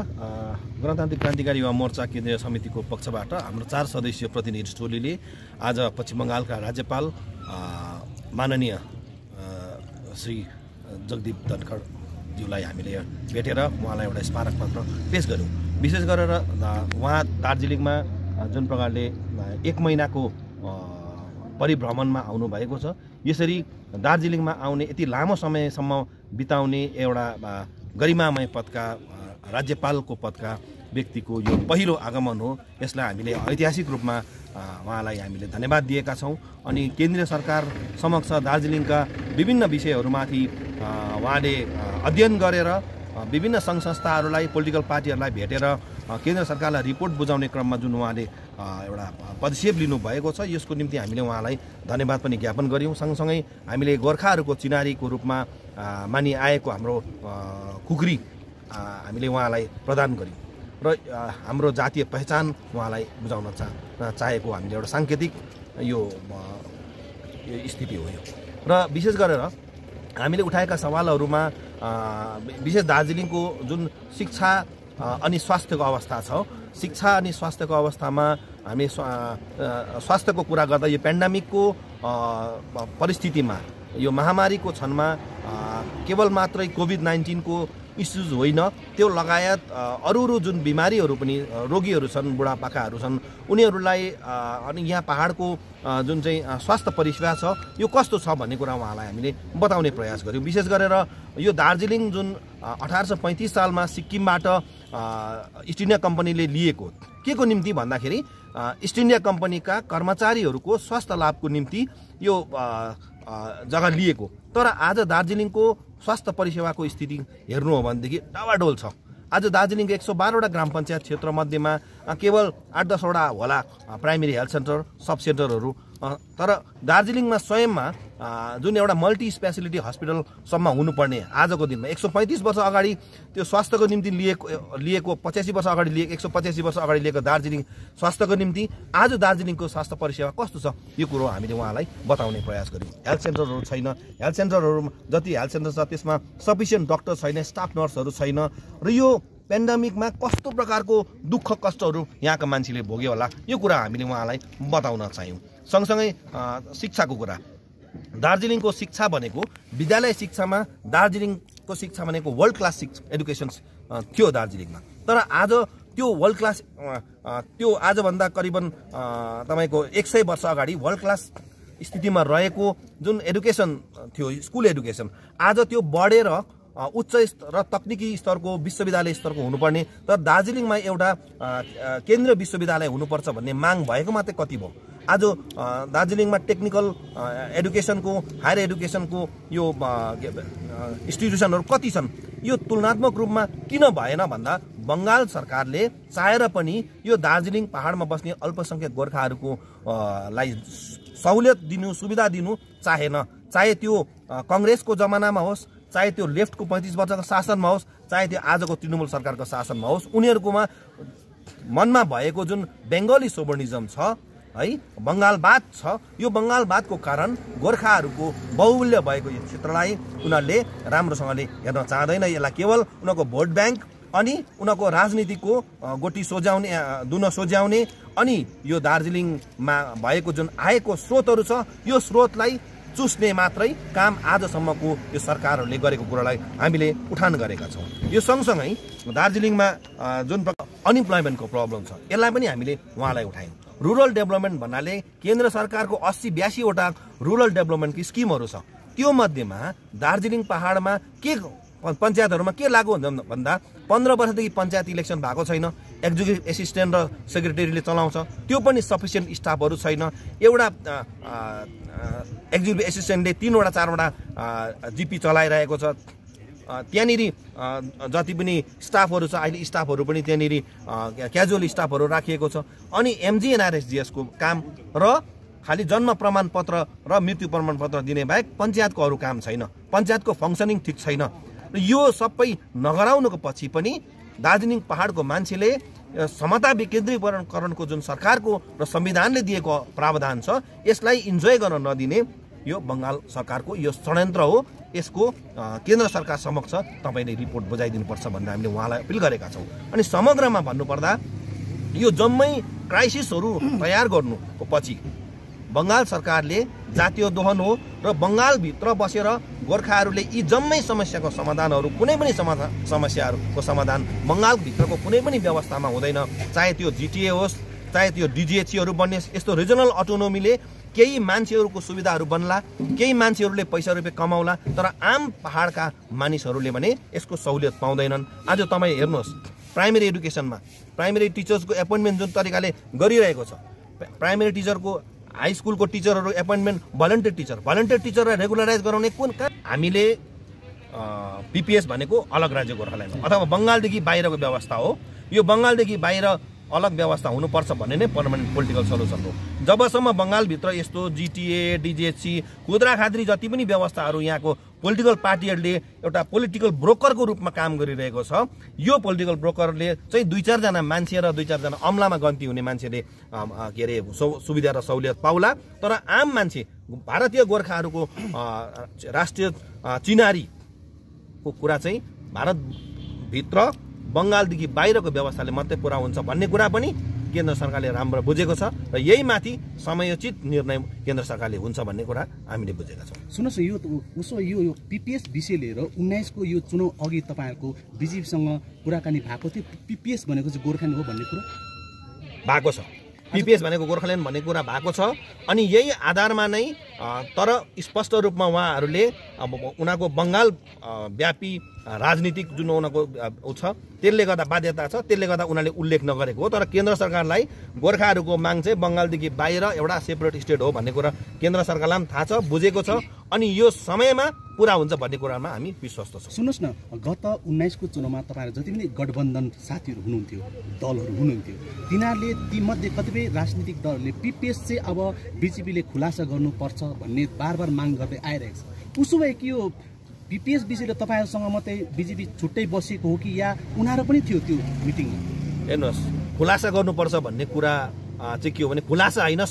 गणतान्त्रिक क्रान्तिकारी युवा मोर्चा केन्द्रीय समितिको पक्षबाट हाम्रो चार सदस्यीय प्रतिनिधि टोलीले आज पश्चिम बङ्गालका राज्यपाल माननीय श्री जगदीप धनखडज्यूलाई हामीले भेटेर उहाँलाई एउटा स्मारक पत्र पेस गऱ्यौँ विशेष गरेर उहाँ दार्जिलिङमा जुन प्रकारले एक महिनाको परिभ्रमणमा आउनुभएको छ यसरी दार्जिलिङमा आउने यति लामो समयसम्म बिताउने एउटा गरिमामय पदका राज्यपालको पदका व्यक्तिको यो पहिलो आगमन हो यसलाई हामीले ऐतिहासिक रूपमा उहाँलाई हामीले धन्यवाद दिएका छौँ अनि केन्द्रीय सरकार समक्ष दार्जिलिङका विभिन्न विषयहरूमाथि उहाँले अध्ययन गरेर विभिन्न सङ्घ संस्थाहरूलाई पोलिटिकल पार्टीहरूलाई भेटेर केन्द्र सरकारलाई रिपोर्ट बुझाउने क्रममा जुन उहाँले एउटा पदक्षेप लिनुभएको छ यसको निम्ति हामीले उहाँलाई धन्यवाद पनि ज्ञापन गऱ्यौँ सँगसँगै हामीले गोर्खाहरूको चिनारीको रूपमा मानिआएको हाम्रो खुकुरी हामीले उहाँलाई प्रदान गऱ्यौँ र हाम्रो जातीय पहिचान उहाँलाई बुझाउन चाह चाहेको हामीले एउटा साङ्केतिक यो स्थिति हो यो र विशेष गरेर हामीले उठाएका सवालहरूमा विशेष दार्जिलिङको जुन शिक्षा अनि स्वास्थ्यको अवस्था छ शिक्षा अनि स्वास्थ्यको अवस्थामा हामी स्वास्थ्यको कुरा गर्दा यो पेन्डामिकको परिस्थितिमा यो महामारीको क्षणमा केवल मात्रै कोभिड नाइन्टिनको इस्युज होइन त्यो लगायत अरू अरू जुन बिमारीहरू पनि रोगीहरू छन् बुढापाकाहरू छन् उनीहरूलाई अनि यहाँ पहाडको जुन चाहिँ स्वास्थ्य परिसेवा छ यो कस्तो छ भन्ने कुरा उहाँलाई हामीले बताउने प्रयास गऱ्यौँ विशेष गरेर यो दार्जिलिङ जुन अठार सय पैँतिस सालमा सिक्किमबाट इस्ट इन्डिया कम्पनीले लिएको के को निम्ति भन्दाखेरि इस्ट इन्डिया कम्पनीका कर्मचारीहरूको स्वास्थ्य लाभको निम्ति यो जग्गा लिएको तर आज दार्जिलिङको स्वास्थ्य परिसेवाको स्थिति हेर्नु हो भनेदेखि डावाडोल छ आज दार्जिलिङको एक सौ बाह्रवटा ग्राम पञ्चायत क्षेत्रमध्येमा केवल आठ दसवटा होला प्राइमेरी हेल्थ सेन्टर सब सेन्टरहरू तर दार्जिलिङमा स्वयंमा जुन एउटा मल्टी स्पेसिलिटी हस्पिटलसम्म हुनुपर्ने आजको दिनमा एक सौ पैँतिस वर्ष अगाडि त्यो स्वास्थ्यको निम्ति लिएको लिएको पचासी वर्ष अगाडि लिएको एक सौ पचासी वर्ष अगाडि लिएको दार्जिलिङ स्वास्थ्यको निम्ति आज दार्जिलिङको स्वास्थ्य परिसेवा कस्तो छ यो कुरो हामीले उहाँलाई बताउने प्रयास गऱ्यौँ हेल्थ सेन्टरहरू छैन हेल्थ सेन्टरहरू जति हेल्थ सेन्टर छ त्यसमा सफिसियन्ट डक्टर छैन स्टाफ नर्सहरू छैन र यो पेन्डामिकमा कस्तो प्रकारको दुःख कष्टहरू यहाँका मान्छेले भोग्यो होला यो कुरा हामीले उहाँलाई बताउन चाह्यौँ सँगसँगै शिक्षाको कुरा दार्जिलिङको शिक्षा भनेको विद्यालय शिक्षामा दार्जिलिङको शिक्षा भनेको वर्ल्ड क्लास एडुकेसन थियो दार्जिलिङमा तर आज त्यो वर्ल्ड क्लास त्यो आजभन्दा करिबन तपाईँको एक सय वर्ष अगाडि वर्ल्ड क्लास स्थितिमा रहेको जुन एडुकेसन थियो स्कुल एडुकेसन आज त्यो बढेर उच्च स्तर र तक्निकी स्तरको विश्वविद्यालय स्तरको हुनुपर्ने तर दार्जिलिङमा एउटा केन्द्रीय विश्वविद्यालय हुनुपर्छ भन्ने माग भएको मात्रै कति भयो आज दार्जिलिङमा टेक्निकल एडुकेसनको हायर एडुकेसनको यो इन्स्टिट्युसनहरू कति छन् यो तुलनात्मक रूपमा किन भएन भन्दा बङ्गाल सरकारले चाहेर पनि यो दार्जिलिङ पहाडमा बस्ने अल्पसङ्ख्यक गोर्खाहरूको लाई सहुलियत दिनु सुविधा दिनु चाहेन चाहे त्यो कङ्ग्रेसको जमानामा होस् चाहे त्यो लेफ्टको पैँतिस वर्षको शासनमा होस् चाहे त्यो आजको तृणमूल सरकारको शासनमा होस् उनीहरूकोमा मनमा भएको जुन बेङ्गली सोबर्निजम छ है बङ्गालवाद छ यो बङ्गालवादको कारण गोर्खाहरूको बहुमूल्य भएको यो क्षेत्रलाई उनीहरूले राम्रोसँगले हेर्न चाहँदैन यसलाई केवल उनीहरूको भोट ब्याङ्क अनि उनीहरूको राजनीतिको गोटी सोझ्याउने दुन सोझ्याउने अनि यो दार्जिलिङमा भएको जुन आएको स्रोतहरू छ यो स्रोतलाई चुस्ने मात्रै काम आजसम्मको यो सरकारहरूले गरेको कुरालाई हामीले उठान गरेका छौँ यो सँगसँगै दार्जिलिङमा जुन प्रकार अनइम्प्लोइमेन्टको प्रब्लम छ यसलाई पनि हामीले उहाँलाई उठायौँ रुरल डेभलपमेन्ट भन्नाले केन्द्र सरकारको अस्सी बयासीवटा रुरल डेभलपमेन्टको स्किमहरू छ त्यो मध्येमा दार्जिलिङ पहाडमा के पञ्चायतहरूमा के लागु हुन्छ भन्दा पन्ध्र वर्षदेखि पञ्चायत इलेक्सन भएको छैन एक्जिक्युटिभ एसिस्टेन्ट र सेक्रेटेरीले चलाउँछ त्यो पनि सफिसियन्ट स्टाफहरू छैन एउटा एक्जिक्युटिभ एसिस्टेन्टले तिनवटा चारवटा जिपी चलाइरहेको छ त्यहाँनिर जति पनि स्टाफहरू छ अहिले स्टाफहरू पनि त्यहाँनिर क्याजुअल स्टाफहरू राखिएको छ अनि एमजिएनआरएसजिएसको काम र खालि जन्म प्रमाणपत्र र मृत्यु प्रमाणपत्र दिने बाहेक पञ्चायतको अरू काम छैन पञ्चायतको फङ्सनिङ ठिक छैन र यो सबै नगराउनुको पछि पनि दार्जिलिङ पहाडको मान्छेले समता विकेन्द्रीकरणकरणको जुन सरकारको र संविधानले दिएको प्रावधान छ यसलाई इन्जोय गर्न नदिने यो बङ्गाल सरकारको यो षड्यन्त्र हो यसको केन्द्र सरकार समक्ष तपाईँले रिपोर्ट बुझाइदिनुपर्छ भनेर हामीले उहाँलाई अपिल गरेका छौँ अनि समग्रमा भन्नुपर्दा यो जम्मै क्राइसिसहरू तयार गर्नुको पछि बङ्गाल सरकारले जातीय दोहन हो र बङ्गालभित्र बसेर गोर्खाहरूले यी जम्मै समस्याको समाधानहरू कुनै पनि समाधान समस्याहरूको समाधान बङ्गालभित्रको कुनै पनि व्यवस्थामा हुँदैन चाहे त्यो जिटिए होस् चाहे त्यो डिजिएचसीहरू बन्ने यस्तो रिजनल अटोनोमीले केही मान्छेहरूको सुविधाहरू बन्ला केही मान्छेहरूले पैसा रुपियाँ कमाउला तर आम पहाडका मानिसहरूले भने यसको सहुलियत पाउँदैनन् आज तपाईँ हेर्नुहोस् प्राइमेरी एडुकेसनमा प्राइमेरी टिचर्सको एपोइन्टमेन्ट जुन तरिकाले गरिरहेको छ प्राइमेरी टिचरको हाई स्कुलको टिचरहरू एपोइन्टमेन्ट भलन्टियर टिचर भलन्टियर टिचरलाई रेगुलराइज गराउने कुन काम हामीले पिपिएस भनेको अलग राज्य गोर्खाल्यान्ड अथवा बङ्गालदेखि बाहिरको व्यवस्था हो यो बङ्गालदेखि बाहिर अलग व्यवस्था हुनुपर्छ भन्ने नै पर्मानेन्ट पोलिटिकल सल्युसन हो जबसम्म बङ्गालभित्र यस्तो जिटिए डिजिएचसी खुद्रा खाद्री जति पनि व्यवस्थाहरू यहाँको पोलिटिकल पार्टीहरूले एउटा पोलिटिकल ब्रोकरको रूपमा काम गरिरहेको छ यो पोलिटिकल ब्रोकरले चाहिँ दुई चारजना मान्छे र दुई चारजना अम्लामा गन्ती हुने मान्छेले के अरे सुविधा र सहुलियत पाउला तर आम मान्छे भारतीय गोर्खाहरूको राष्ट्रिय चिनारीको कुरा चाहिँ भारतभित्र बङ्गालदेखि बाहिरको व्यवस्थाले मात्रै पुरा हुन्छ भन्ने कुरा पनि केन्द्र सरकारले राम्रो बुझेको छ र यही माथि समयोचित निर्णय केन्द्र सरकारले हुन्छ भन्ने कुरा हामीले बुझेका छौँ सुन्नुहोस् यो उसो यो यो पिपिएस विषय लिएर उन्नाइसको यो चुनाउ अघि तपाईँहरूको बिजेपीसँग कुराकानी भएको थियो पिपिएस भनेको चाहिँ गोर्खाल्यान्ड हो भन्ने कुरा भएको छ पिपिएस भनेको गोर्खाल्यान्ड भन्ने कुरा भएको छ अनि यही आधारमा नै तर स्पष्ट रूपमा उहाँहरूले अब उनीहरूको बङ्गाल व्यापी राजनीतिक जुन उनीहरूको ऊ छ त्यसले गर्दा बाध्यता छ त्यसले गर्दा उनीहरूले उल्लेख नगरेको हो तर केन्द्र सरकारलाई गोर्खाहरूको माग चाहिँ बङ्गालदेखि बाहिर एउटा सेपरेट स्टेट हो भन्ने कुरा केन्द्र सरकारलाई पनि थाहा छ बुझेको छ अनि यो समयमा पुरा हुन्छ भन्ने कुरामा हामी विश्वस्त छौँ सुन्नुहोस् न गत उन्नाइसको चुनावमा तपाईँहरू जति पनि गठबन्धन साथीहरू हुनुहुन्थ्यो दलहरू हुनुहुन्थ्यो तिनीहरूले तीमध्ये कतिपय राजनीतिक दलहरूले पिपिएस चाहिँ अब बिजेपीले खुलासा गर्नुपर्छ भन्ने बार बार माग गर्दै आइरहेको छ उसो भए कि यो बिपिएस बिसीले तपाईँहरूसँग मात्रै बिजेपी छुट्टै बसेको हो कि या उनीहरू पनि थियो त्यो मिटिङमा हेर्नुहोस् खुलासा गर्नुपर्छ भन्ने कुरा चाहिँ के हो भने खुलासा होइन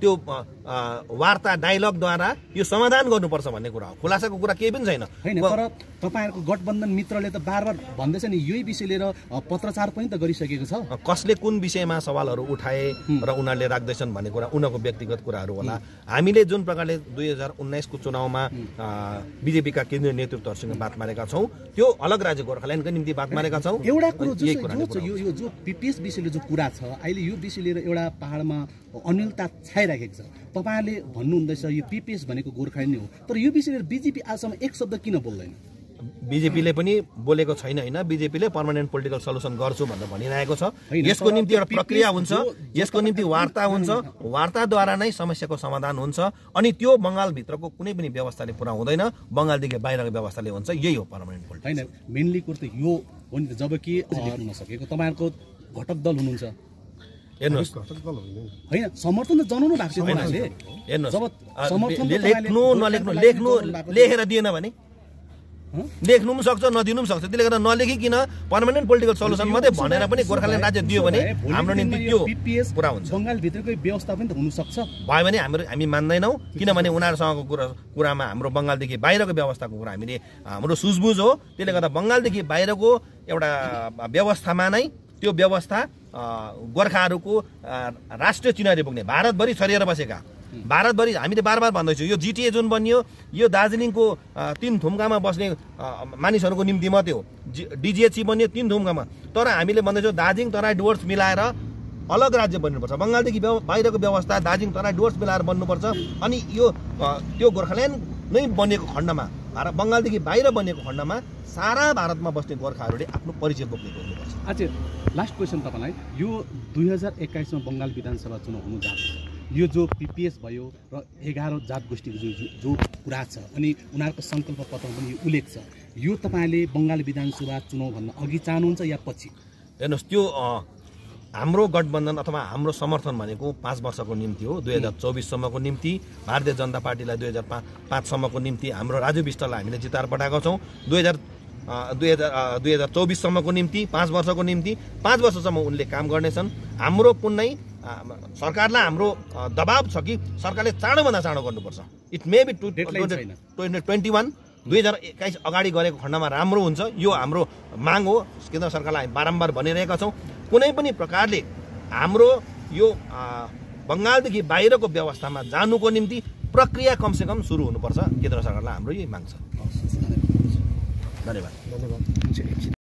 त्यो वार्ता डायलगद्वारा यो समाधान गर्नुपर्छ भन्ने कुरा हो खुलासाको कुरा केही पनि छैन होइन तर तपाईँहरूको गठबन्धन मित्रले त बार बार भन्दैछ नि यही विषय लिएर पत्रचार पनि त गरिसकेको छ कसले कुन विषयमा सवालहरू उठाए र उनीहरूले राख्दैछन् भन्ने कुरा उनीहरूको व्यक्तिगत कुराहरू होला हामीले जुन प्रकारले दुई हजार उन्नाइसको चुनावमा बिजेपीका केन्द्रीय नेतृत्वहरूसँग बात मारेका छौँ त्यो अलग राज्य गोर्खाल्यान्डको निम्ति बात मारेका छौँ एउटा कुरो यो जो पिपिएस विषयले जो कुरा छ अहिले यो विषय लिएर एउटा पहाडमा अनिलता छाइराखेको छ तपाईँहरूले भन्नुहुँदैछ यो पिपिएस भनेको गोर्खाली हो तर यो विषय लिएर बिजेपी आजसम्म एक शब्द किन बोल्दैन बिजेपीले पनि बोलेको छैन होइन बिजेपीले पर्मानेन्ट पोलिटिकल सल्युसन गर्छु भनेर भनिरहेको छ यसको निम्ति एउटा प्रक्रिया हुन्छ यसको निम्ति वार्ता हुन्छ वार्ताद्वारा नै समस्याको समाधान हुन्छ अनि त्यो बङ्गालभित्रको कुनै पनि व्यवस्थाले पुरा हुँदैन बङ्गालदेखि बाहिरको व्यवस्थाले हुन्छ यही हो पर्मानेन्ट पोलिटिकल होइन मेनली कुरो त यो हो नि त जबकि सकेको तपाईँहरूको घटक दल हुनुहुन्छ हेर्नुहोस् होइन समर्थन त जनाउनु भएको छ लेख्नु नलेख्नु लेख्नु लेखेर दिएन भने लेख्नु पनि सक्छ नदिनु पनि सक्छ त्यसले गर्दा नलेखिकन पर्मानेन्ट पोलिटिकल सल्युसन मात्रै भनेर पनि गोर्खाल्यान्ड राज्य दियो भने हाम्रो निम्ति त्यो पुरा हुन्छ बङ्गालभित्रकै व्यवस्था पनि त हुनसक्छ भयो भने हाम्रो हामी मान्दैनौँ किनभने उनीहरूसँगको कुरा कुरामा हाम्रो बङ्गालदेखि बाहिरको व्यवस्थाको कुरा हामीले हाम्रो सुझबुझ हो त्यसले गर्दा बङ्गालदेखि बाहिरको एउटा व्यवस्थामा नै त्यो व्यवस्था गोर्खाहरूको राष्ट्रिय चिनारी बोक्ने भारतभरि छरिएर बसेका भारतभरि हामीले बार बार भन्दैछु यो जिटिए जुन बनियो यो दार्जिलिङको तिन थुम्कामा बस्ने मानिसहरूको निम्ति मात्रै हो जि डिजिएचसी बनियो तिन थुम्कामा तर हामीले भन्दैछौँ दार्जिलिङ तराई डुवर्स मिलाएर अलग राज्य बन्नुपर्छ बङ्गालदेखि बाहिरको व्यवस्था दार्जिलिङ तराई डुवर्स मिलाएर बन्नुपर्छ अनि यो त्यो गोर्खाल्यान्ड नै बनेको खण्डमा भारत बङ्गालदेखि बाहिर बनेको खण्डमा सारा भारतमा बस्ने गोर्खाहरूले आफ्नो परिचय बोक्नेको हुनुपर्छ अच्छा लास्ट क्वेसन तपाईँलाई यो दुई हजार एक्काइसमा बङ्गाल विधानसभा चुनाव हुनु जाँदैछ यो जो पिपिएस भयो र एघार जात गोष्ठीको जो जो कुरा छ अनि उनीहरूको सङ्कल्प पत्रमा पनि उल्लेख छ यो तपाईँले बङ्गाल विधानसभा भन्न अघि चाहनुहुन्छ या पछि हेर्नुहोस् त्यो हाम्रो गठबन्धन अथवा हाम्रो समर्थन भनेको पाँच वर्षको निम्ति हो दुई हजार चौबिससम्मको निम्ति भारतीय जनता पार्टीलाई दुई हजार पाँच पाँचसम्मको निम्ति हाम्रो राजु विष्टलाई हामीले जितार पठाएका छौँ दुई हजार दुई हजार दुई हजार चौबिससम्मको निम्ति पाँच वर्षको निम्ति पाँच वर्षसम्म उनले काम गर्नेछन् हाम्रो कुनै सरकारलाई हाम्रो दबाव छ कि सरकारले चाँडोभन्दा चाँडो गर्नुपर्छ it may be to twenty one दुई हजार एक्काइस अगाडि गरेको खण्डमा राम्रो हुन्छ यो हाम्रो माग हो केन्द्र सरकारलाई हामी बारम्बार भनिरहेका छौँ कुनै पनि प्रकारले हाम्रो यो बङ्गालदेखि बाहिरको व्यवस्थामा जानुको निम्ति प्रक्रिया कमसेकम सुरु हुनुपर्छ केन्द्र सरकारलाई हाम्रो यही माग छ धन्यवाद धन्यवाद